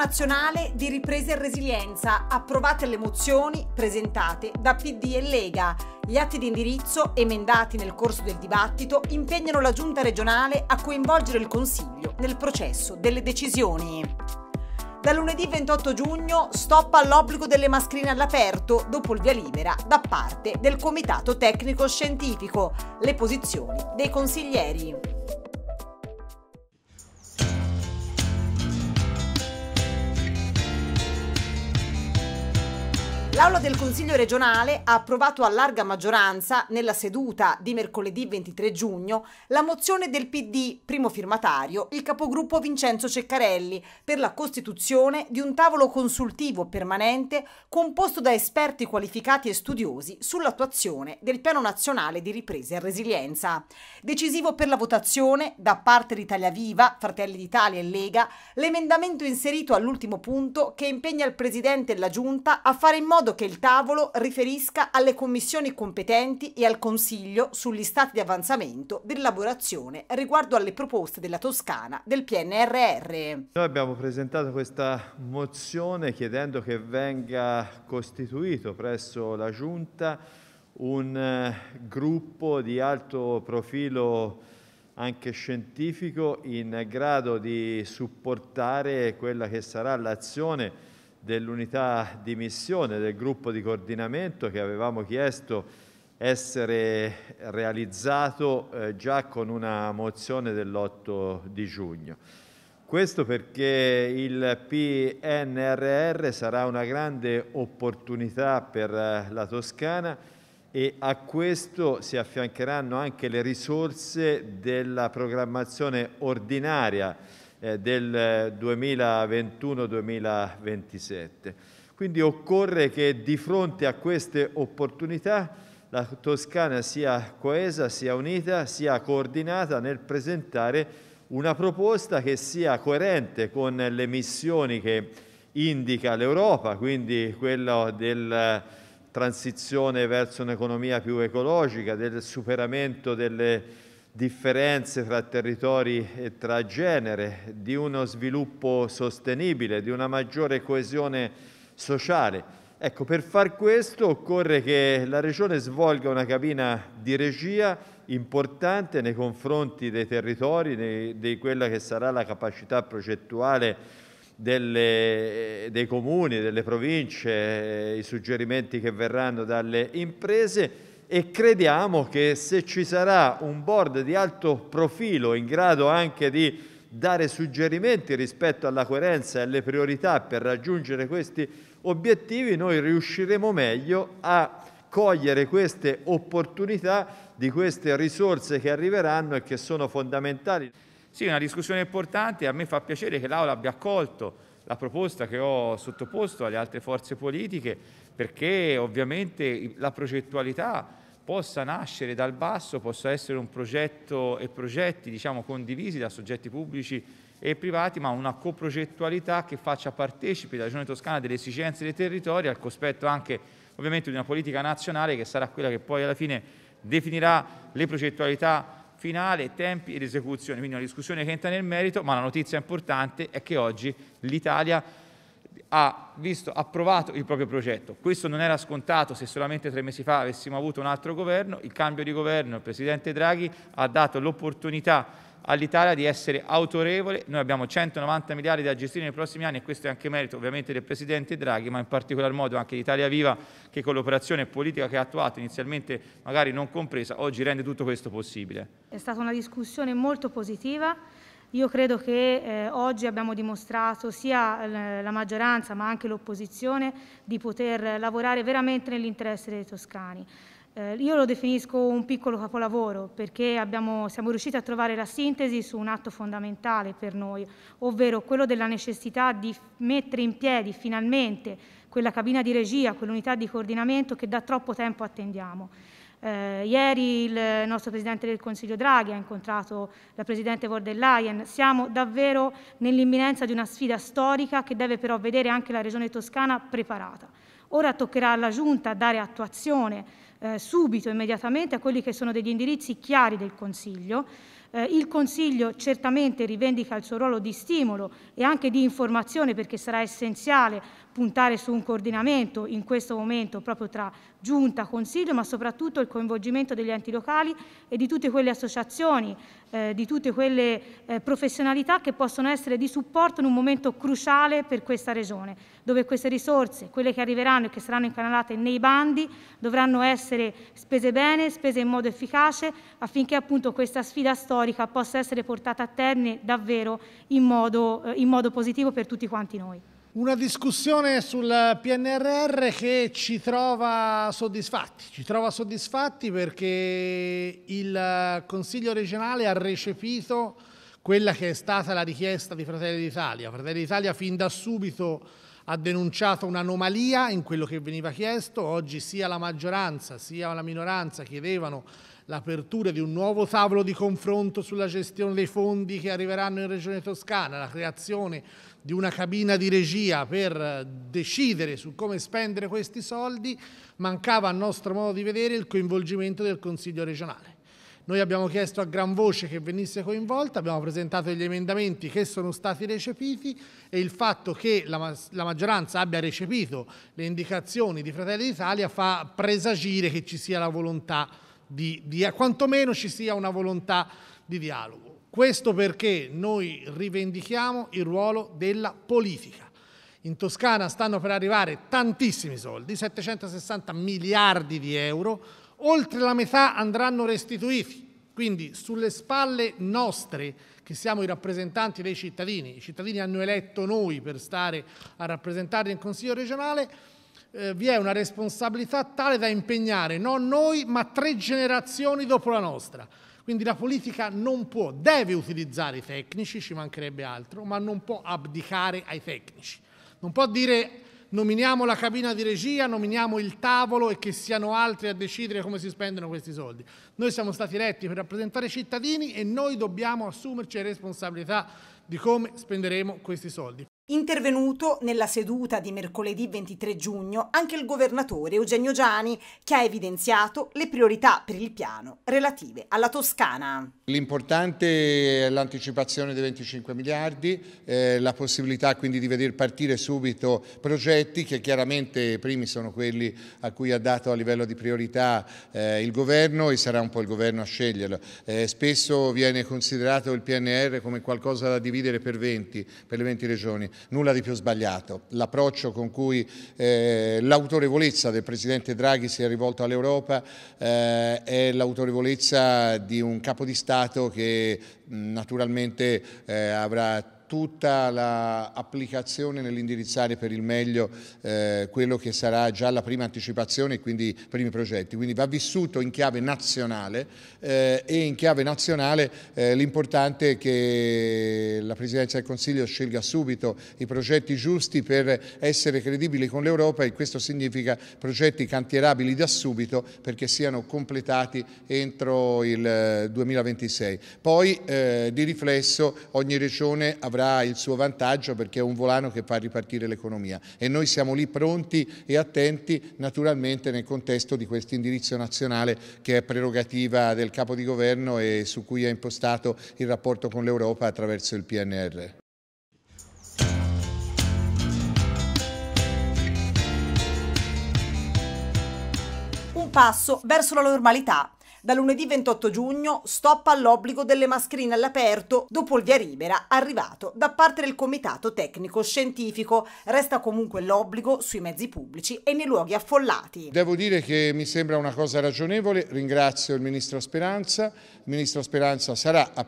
nazionale di ripresa e resilienza, approvate le mozioni presentate da PD e Lega. Gli atti di indirizzo, emendati nel corso del dibattito, impegnano la Giunta regionale a coinvolgere il Consiglio nel processo delle decisioni. Da lunedì 28 giugno stop all'obbligo delle mascherine all'aperto dopo il via libera da parte del Comitato Tecnico Scientifico, le posizioni dei consiglieri. L'Aula del Consiglio regionale ha approvato a larga maggioranza, nella seduta di mercoledì 23 giugno, la mozione del PD, primo firmatario, il capogruppo Vincenzo Ceccarelli, per la costituzione di un tavolo consultivo permanente composto da esperti qualificati e studiosi sull'attuazione del Piano Nazionale di Ripresa e Resilienza. Decisivo per la votazione, da parte di Italia Viva, Fratelli d'Italia e Lega, l'emendamento inserito all'ultimo punto che impegna il Presidente e la Giunta a fare in modo modo che il tavolo riferisca alle commissioni competenti e al Consiglio sugli stati di avanzamento dell'elaborazione riguardo alle proposte della Toscana del PNRR. Noi abbiamo presentato questa mozione chiedendo che venga costituito presso la Giunta un eh, gruppo di alto profilo anche scientifico in grado di supportare quella che sarà l'azione dell'unità di missione, del gruppo di coordinamento che avevamo chiesto essere realizzato eh, già con una mozione dell'8 di giugno. Questo perché il PNRR sarà una grande opportunità per eh, la Toscana e a questo si affiancheranno anche le risorse della programmazione ordinaria eh, del 2021-2027. Quindi occorre che di fronte a queste opportunità la Toscana sia coesa, sia unita, sia coordinata nel presentare una proposta che sia coerente con le missioni che indica l'Europa, quindi quella della eh, transizione verso un'economia più ecologica, del superamento delle differenze tra territori e tra genere, di uno sviluppo sostenibile, di una maggiore coesione sociale. Ecco, per far questo occorre che la Regione svolga una cabina di regia importante nei confronti dei territori, di quella che sarà la capacità progettuale delle, dei comuni, delle province, eh, i suggerimenti che verranno dalle imprese e crediamo che se ci sarà un board di alto profilo in grado anche di dare suggerimenti rispetto alla coerenza e alle priorità per raggiungere questi obiettivi, noi riusciremo meglio a cogliere queste opportunità di queste risorse che arriveranno e che sono fondamentali. Sì, è una discussione importante, a me fa piacere che l'Aula abbia accolto la proposta che ho sottoposto alle altre forze politiche perché ovviamente la progettualità possa nascere dal basso, possa essere un progetto e progetti diciamo, condivisi da soggetti pubblici e privati, ma una coprogettualità che faccia partecipi la Regione Toscana delle esigenze dei territori, al cospetto anche ovviamente di una politica nazionale che sarà quella che poi alla fine definirà le progettualità finale, tempi ed esecuzione. Quindi una discussione che entra nel merito, ma la notizia importante è che oggi l'Italia ha visto approvato il proprio progetto. Questo non era scontato se solamente tre mesi fa avessimo avuto un altro governo. Il cambio di governo, il Presidente Draghi ha dato l'opportunità all'Italia di essere autorevole. Noi abbiamo 190 miliardi da gestire nei prossimi anni e questo è anche merito ovviamente del Presidente Draghi, ma in particolar modo anche di Italia Viva che con l'operazione politica che ha attuato, inizialmente magari non compresa, oggi rende tutto questo possibile. È stata una discussione molto positiva. Io credo che eh, oggi abbiamo dimostrato sia eh, la maggioranza ma anche l'opposizione di poter lavorare veramente nell'interesse dei toscani. Eh, io lo definisco un piccolo capolavoro perché abbiamo, siamo riusciti a trovare la sintesi su un atto fondamentale per noi, ovvero quello della necessità di mettere in piedi finalmente quella cabina di regia, quell'unità di coordinamento che da troppo tempo attendiamo. Eh, ieri il nostro Presidente del Consiglio Draghi ha incontrato la Presidente von der Leyen. Siamo davvero nell'imminenza di una sfida storica che deve però vedere anche la Regione Toscana preparata. Ora toccherà alla Giunta dare attuazione eh, subito, immediatamente, a quelli che sono degli indirizzi chiari del Consiglio. Eh, il Consiglio certamente rivendica il suo ruolo di stimolo e anche di informazione perché sarà essenziale puntare su un coordinamento in questo momento proprio tra giunta, consiglio, ma soprattutto il coinvolgimento degli enti locali e di tutte quelle associazioni, eh, di tutte quelle eh, professionalità che possono essere di supporto in un momento cruciale per questa regione, dove queste risorse, quelle che arriveranno e che saranno incanalate nei bandi, dovranno essere spese bene, spese in modo efficace, affinché appunto questa sfida storica possa essere portata a termine davvero in modo, eh, in modo positivo per tutti quanti noi. Una discussione sul PNRR che ci trova soddisfatti, ci trova soddisfatti perché il Consiglio regionale ha recepito quella che è stata la richiesta di Fratelli d'Italia. Fratelli d'Italia fin da subito ha denunciato un'anomalia in quello che veniva chiesto, oggi sia la maggioranza sia la minoranza chiedevano l'apertura di un nuovo tavolo di confronto sulla gestione dei fondi che arriveranno in Regione Toscana, la creazione di una cabina di regia per decidere su come spendere questi soldi, mancava a nostro modo di vedere il coinvolgimento del Consiglio regionale. Noi abbiamo chiesto a gran voce che venisse coinvolta, abbiamo presentato degli emendamenti che sono stati recepiti e il fatto che la, la maggioranza abbia recepito le indicazioni di Fratelli d'Italia fa presagire che ci sia la volontà di di, di eh, quantomeno ci sia una volontà di dialogo. Questo perché noi rivendichiamo il ruolo della politica. In Toscana stanno per arrivare tantissimi soldi, 760 miliardi di euro, oltre la metà andranno restituiti. Quindi sulle spalle nostre, che siamo i rappresentanti dei cittadini, i cittadini hanno eletto noi per stare a rappresentarli in Consiglio regionale, eh, vi è una responsabilità tale da impegnare non noi ma tre generazioni dopo la nostra. Quindi la politica non può, deve utilizzare i tecnici, ci mancherebbe altro, ma non può abdicare ai tecnici. Non può dire nominiamo la cabina di regia, nominiamo il tavolo e che siano altri a decidere come si spendono questi soldi. Noi siamo stati eletti per rappresentare i cittadini e noi dobbiamo assumerci le responsabilità di come spenderemo questi soldi. Intervenuto nella seduta di mercoledì 23 giugno anche il governatore Eugenio Giani, che ha evidenziato le priorità per il piano relative alla Toscana. L'importante è l'anticipazione dei 25 miliardi, eh, la possibilità quindi di vedere partire subito progetti che chiaramente i primi sono quelli a cui ha dato a livello di priorità eh, il governo e sarà un po' il governo a sceglierlo. Eh, spesso viene considerato il PNR come qualcosa da dividere per 20, per le 20 regioni nulla di più sbagliato. L'approccio con cui eh, l'autorevolezza del Presidente Draghi si è rivolto all'Europa eh, è l'autorevolezza di un capo di Stato che naturalmente eh, avrà tutta l'applicazione nell'indirizzare per il meglio eh, quello che sarà già la prima anticipazione e quindi i primi progetti. Quindi va vissuto in chiave nazionale eh, e in chiave nazionale eh, l'importante è che la Presidenza del Consiglio scelga subito i progetti giusti per essere credibili con l'Europa e questo significa progetti cantierabili da subito perché siano completati entro il 2026. Eh, Poi eh, di riflesso ogni regione avrà avrà il suo vantaggio perché è un volano che fa ripartire l'economia e noi siamo lì pronti e attenti naturalmente nel contesto di questo indirizzo nazionale che è prerogativa del capo di governo e su cui è impostato il rapporto con l'Europa attraverso il PNR. Un passo verso la normalità da lunedì 28 giugno stoppa l'obbligo delle mascherine all'aperto dopo il via libera arrivato da parte del Comitato Tecnico Scientifico. Resta comunque l'obbligo sui mezzi pubblici e nei luoghi affollati. Devo dire che mi sembra una cosa ragionevole, ringrazio il Ministro Speranza. Il Ministro Speranza sarà a,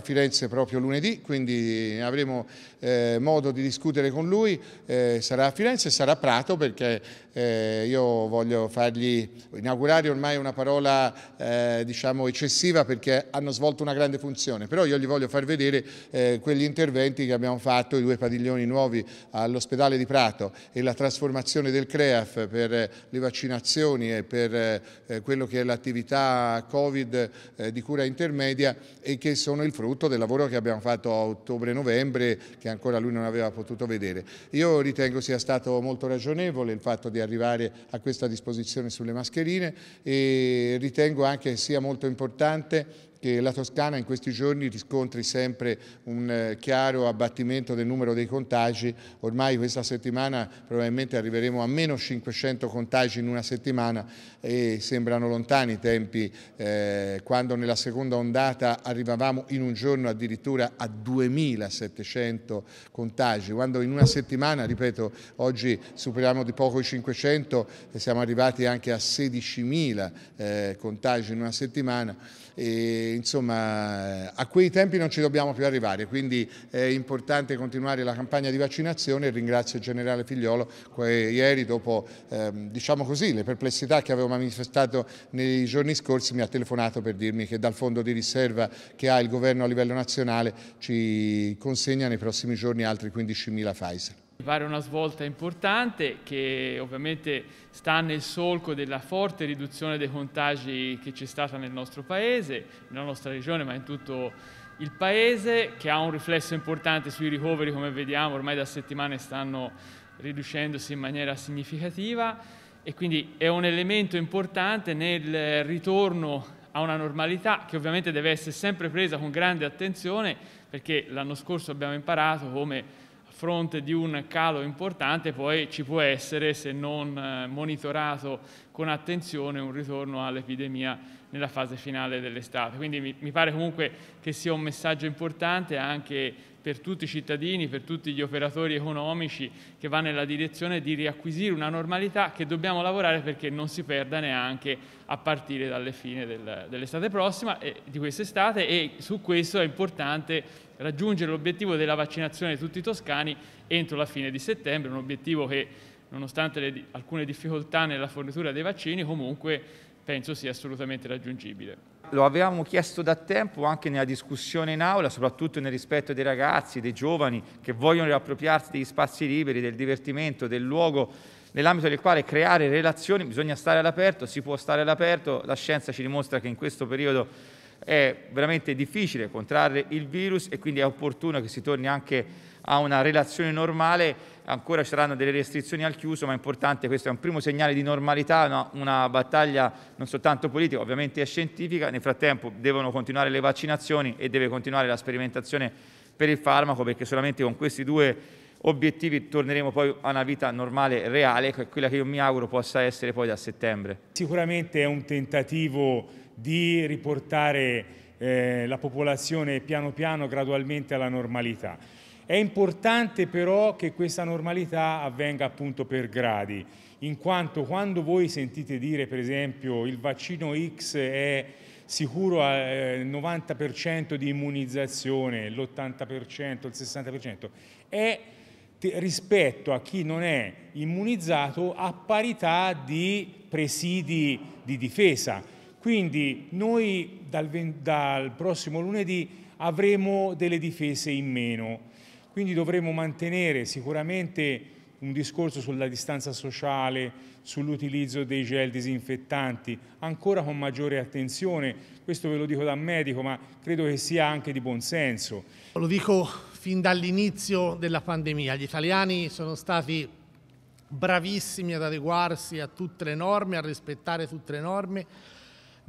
Firenze proprio lunedì, quindi avremo eh, modo di discutere con lui. Eh, sarà a Firenze, e sarà a Prato perché eh, io voglio fargli inaugurare ormai una parola eh, eh, diciamo eccessiva perché hanno svolto una grande funzione, però io gli voglio far vedere eh, quegli interventi che abbiamo fatto, i due padiglioni nuovi all'ospedale di Prato e la trasformazione del CREAF per eh, le vaccinazioni e per eh, eh, quello che è l'attività Covid eh, di cura intermedia e che sono il frutto del lavoro che abbiamo fatto a ottobre-novembre che ancora lui non aveva potuto vedere. Io ritengo sia stato molto ragionevole il fatto di arrivare a questa disposizione sulle mascherine e ritengo anche che sia molto importante che la Toscana in questi giorni riscontri sempre un eh, chiaro abbattimento del numero dei contagi. Ormai questa settimana probabilmente arriveremo a meno 500 contagi in una settimana e sembrano lontani i tempi eh, quando nella seconda ondata arrivavamo in un giorno addirittura a 2700 contagi, quando in una settimana, ripeto, oggi superiamo di poco i 500 e siamo arrivati anche a 16.000 eh, contagi in una settimana. E, insomma, a quei tempi non ci dobbiamo più arrivare, quindi è importante continuare la campagna di vaccinazione. Ringrazio il generale Figliolo che ieri, dopo ehm, diciamo così, le perplessità che avevo manifestato nei giorni scorsi, mi ha telefonato per dirmi che dal fondo di riserva che ha il governo a livello nazionale ci consegna nei prossimi giorni altri 15.000 Pfizer fare una svolta importante che ovviamente sta nel solco della forte riduzione dei contagi che c'è stata nel nostro paese, nella nostra regione ma in tutto il paese, che ha un riflesso importante sui ricoveri come vediamo ormai da settimane stanno riducendosi in maniera significativa e quindi è un elemento importante nel ritorno a una normalità che ovviamente deve essere sempre presa con grande attenzione perché l'anno scorso abbiamo imparato come fronte di un calo importante poi ci può essere, se non eh, monitorato con attenzione, un ritorno all'epidemia nella fase finale dell'estate. Quindi mi, pare comunque che sia un messaggio importante anche per tutti i cittadini, per tutti gli operatori economici che va nella direzione di riacquisire una normalità che dobbiamo lavorare perché non si perda neanche a partire dalle fine del, dell'estate prossima, e, di quest'estate e su questo è importante raggiungere l'obiettivo della vaccinazione di tutti i toscani entro la fine di settembre, un obiettivo che nonostante le, alcune difficoltà nella fornitura dei vaccini comunque penso sia assolutamente raggiungibile. Lo avevamo chiesto da tempo anche nella discussione in aula, soprattutto nel rispetto dei ragazzi, dei giovani che vogliono riappropriarsi degli spazi liberi, del divertimento, del luogo nell'ambito del quale creare relazioni, bisogna stare all'aperto, si può stare all'aperto, la scienza ci dimostra che in questo periodo è veramente difficile contrarre il virus e quindi è opportuno che si torni anche a una relazione normale, ancora ci saranno delle restrizioni al chiuso, ma è importante, questo è un primo segnale di normalità, no? una battaglia non soltanto politica, ovviamente è scientifica, nel frattempo devono continuare le vaccinazioni e deve continuare la sperimentazione per il farmaco, perché solamente con questi due obiettivi torneremo poi a una vita normale, reale, quella che io mi auguro possa essere poi da settembre. Sicuramente è un tentativo di riportare eh, la popolazione piano piano gradualmente alla normalità. È importante però che questa normalità avvenga appunto per gradi, in quanto quando voi sentite dire per esempio il vaccino X è sicuro al eh, 90% di immunizzazione, l'80%, il 60%, è rispetto a chi non è immunizzato a parità di presidi di difesa quindi noi dal, dal prossimo lunedì avremo delle difese in meno, quindi dovremo mantenere sicuramente un discorso sulla distanza sociale, sull'utilizzo dei gel disinfettanti, ancora con maggiore attenzione. Questo ve lo dico da medico, ma credo che sia anche di buon senso. Lo dico fin dall'inizio della pandemia, gli italiani sono stati bravissimi ad adeguarsi a tutte le norme, a rispettare tutte le norme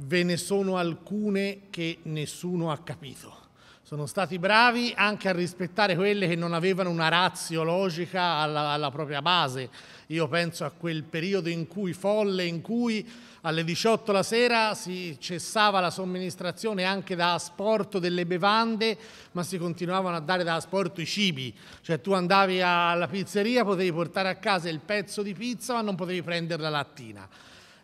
ve ne sono alcune che nessuno ha capito. Sono stati bravi anche a rispettare quelle che non avevano una razio logica alla, alla propria base. Io penso a quel periodo in cui folle, in cui alle 18 la sera si cessava la somministrazione anche da asporto delle bevande, ma si continuavano a dare da asporto i cibi. Cioè tu andavi alla pizzeria, potevi portare a casa il pezzo di pizza, ma non potevi prendere la lattina.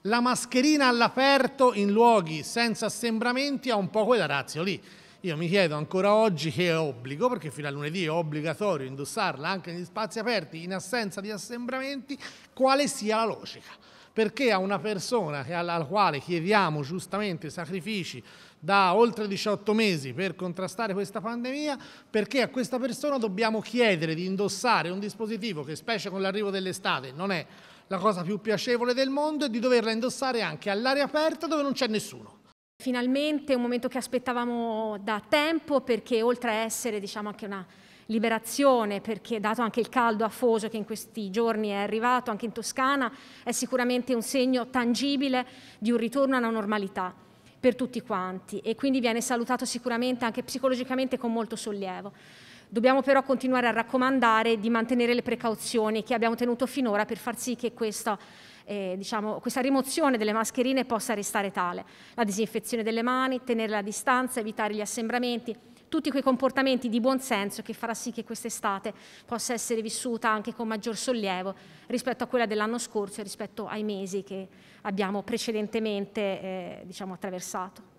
La mascherina all'aperto in luoghi senza assembramenti ha un po' quella razio lì. Io mi chiedo ancora oggi che è obbligo, perché fino a lunedì è obbligatorio indossarla anche negli spazi aperti in assenza di assembramenti, quale sia la logica. Perché a una persona alla quale chiediamo giustamente sacrifici da oltre 18 mesi per contrastare questa pandemia, perché a questa persona dobbiamo chiedere di indossare un dispositivo che specie con l'arrivo dell'estate non è la cosa più piacevole del mondo e di doverla indossare anche all'aria aperta dove non c'è nessuno. Finalmente un momento che aspettavamo da tempo perché oltre a essere diciamo, anche una liberazione perché dato anche il caldo afoso che in questi giorni è arrivato anche in Toscana è sicuramente un segno tangibile di un ritorno alla normalità per tutti quanti e quindi viene salutato sicuramente anche psicologicamente con molto sollievo. Dobbiamo però continuare a raccomandare di mantenere le precauzioni che abbiamo tenuto finora per far sì che questa, eh, diciamo, questa rimozione delle mascherine possa restare tale. La disinfezione delle mani, tenere la distanza, evitare gli assembramenti, tutti quei comportamenti di buon senso che farà sì che quest'estate possa essere vissuta anche con maggior sollievo rispetto a quella dell'anno scorso e rispetto ai mesi che abbiamo precedentemente eh, diciamo, attraversato.